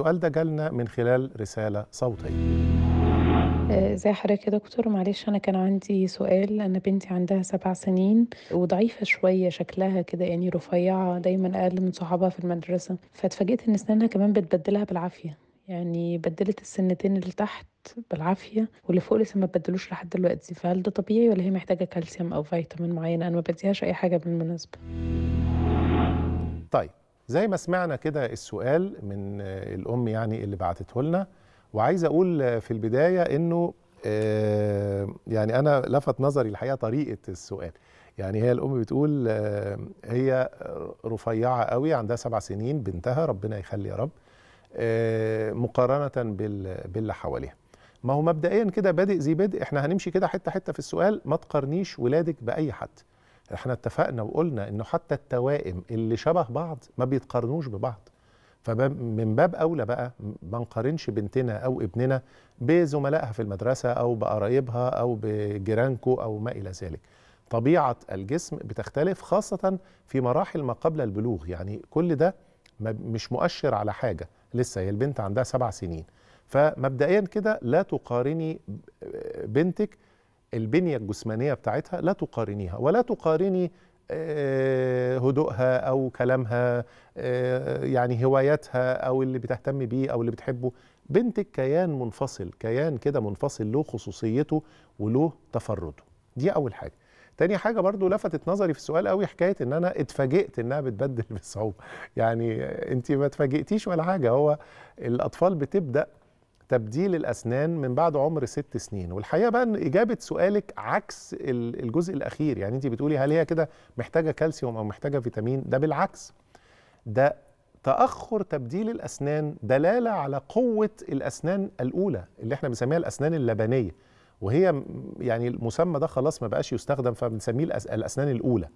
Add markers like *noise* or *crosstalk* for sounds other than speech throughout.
السؤال ده جالنا من خلال رسالة صوتية ازي آه، حضرتك يا دكتور معلش انا كان عندي سؤال انا بنتي عندها سبع سنين وضعيفه شويه شكلها كده يعني رفيعه دايما اقل من صحابها في المدرسه فاتفاجئت ان اسنانها كمان بتبدلها بالعافيه يعني بدلت السنتين اللي تحت بالعافيه واللي فوق لسه ما بدلوش لحد دلوقتي فهل ده طبيعي ولا هي محتاجه كالسيوم او فيتامين معين انا ما بديهاش اي حاجه بالمناسبه طيب زي ما سمعنا كده السؤال من الام يعني اللي بعتته لنا وعايز اقول في البدايه انه آه، يعني انا لفت نظري الحقيقه طريقه السؤال يعني هي الام بتقول آه، هي رفيعه قوي عندها سبع سنين بنتها ربنا يخلي يا رب آه، مقارنه باللي حواليها ما هو مبدئيا كده بادئ ذي بدء احنا هنمشي كده حته حته في السؤال ما تقارنيش ولادك باي حد احنا اتفقنا وقلنا انه حتى التوائم اللي شبه بعض ما بيتقارنوش ببعض فمن باب اولى بقى ما نقارنش بنتنا او ابننا بزملائها في المدرسه او بقرايبها او بجيرانكو او ما الى ذلك طبيعه الجسم بتختلف خاصه في مراحل ما قبل البلوغ يعني كل ده مش مؤشر على حاجه لسه هي البنت عندها سبع سنين فمبدئيا كده لا تقارني بنتك البنيه الجسمانيه بتاعتها لا تقارنيها ولا تقارني آه، هدوءها او كلامها آه، يعني هواياتها او اللي بتهتم بيه او اللي بتحبه بنتك كيان منفصل كيان كده منفصل له خصوصيته وله تفرده دي اول حاجه تاني حاجه برضو لفتت نظري في السؤال قوي حكايه ان انا اتفاجئت انها بتبدل *laughs* بصعوبه يعني انت ما اتفاجئتيش ولا حاجه هو الاطفال بتبدا تبديل الاسنان من بعد عمر ست سنين والحقيقه بقى ان اجابه سؤالك عكس الجزء الاخير يعني انت بتقولي هل هي كده محتاجه كالسيوم او محتاجه فيتامين ده بالعكس ده تاخر تبديل الاسنان دلاله على قوه الاسنان الاولى اللي احنا بنسميها الاسنان اللبنيه وهي يعني المسمى ده خلاص ما بقاش يستخدم فبنسميه الاسنان الاولى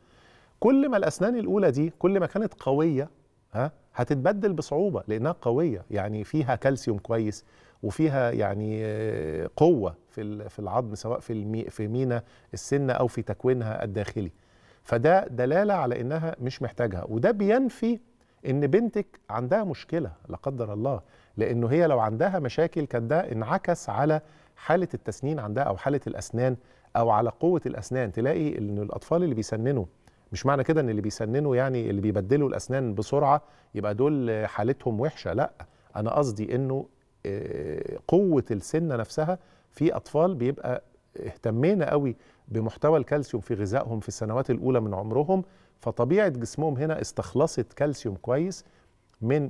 كل ما الاسنان الاولى دي كل ما كانت قويه ها هتتبدل بصعوبة لأنها قوية يعني فيها كالسيوم كويس وفيها يعني آه، قوة في في العظم سواء في المي في مينا السنة أو في تكوينها الداخلي فده دلالة على إنها مش محتاجها وده بينفي إن بنتك عندها مشكلة لا قدر الله لأنه هي لو عندها مشاكل كان ده انعكس على حالة التسنين عندها أو حالة الأسنان أو على قوة الأسنان تلاقي إن الأطفال اللي بيسننوا مش معنى كده ان اللي بيسننوا يعني اللي بيبدلوا الاسنان بسرعه يبقى دول حالتهم وحشه لا انا قصدي انه آه، قوه السنه نفسها في اطفال بيبقى اهتمينا قوي بمحتوى الكالسيوم في غذائهم في السنوات الاولى من عمرهم فطبيعه جسمهم هنا استخلصت كالسيوم كويس من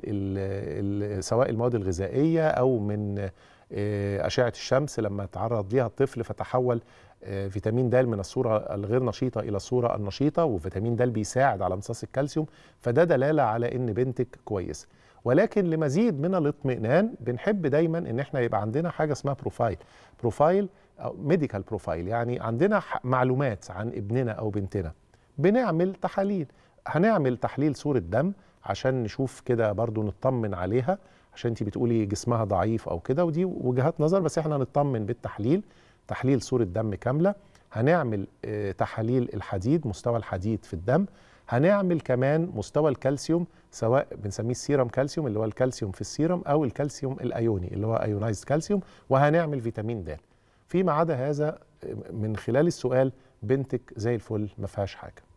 سواء المواد الغذائيه او من آه، اشعه الشمس لما تعرض ليها الطفل فتحول آه، فيتامين د من الصوره الغير نشيطه الى الصوره النشيطه وفيتامين د بيساعد على امتصاص الكالسيوم فده دلاله على ان بنتك كويسه ولكن لمزيد من الاطمئنان بنحب دايما ان احنا يبقى عندنا حاجه اسمها بروفايل بروفايل او ميديكال بروفايل يعني عندنا معلومات عن ابننا او بنتنا بنعمل تحاليل هنعمل تحليل صوره دم عشان نشوف كده برضو نطمن عليها عشان انت بتقولي جسمها ضعيف او كده ودي وجهات نظر بس احنا هنطمن بالتحليل تحليل صوره دم كامله هنعمل آه، تحاليل الحديد مستوى الحديد في الدم هنعمل كمان مستوى الكالسيوم سواء بنسميه السيرم كالسيوم اللي هو الكالسيوم في السيرم او الكالسيوم الايوني اللي هو ايونايزد كالسيوم وهنعمل فيتامين د فيما عدا هذا آه، من خلال السؤال بنتك زي الفل ما فيهاش حاجه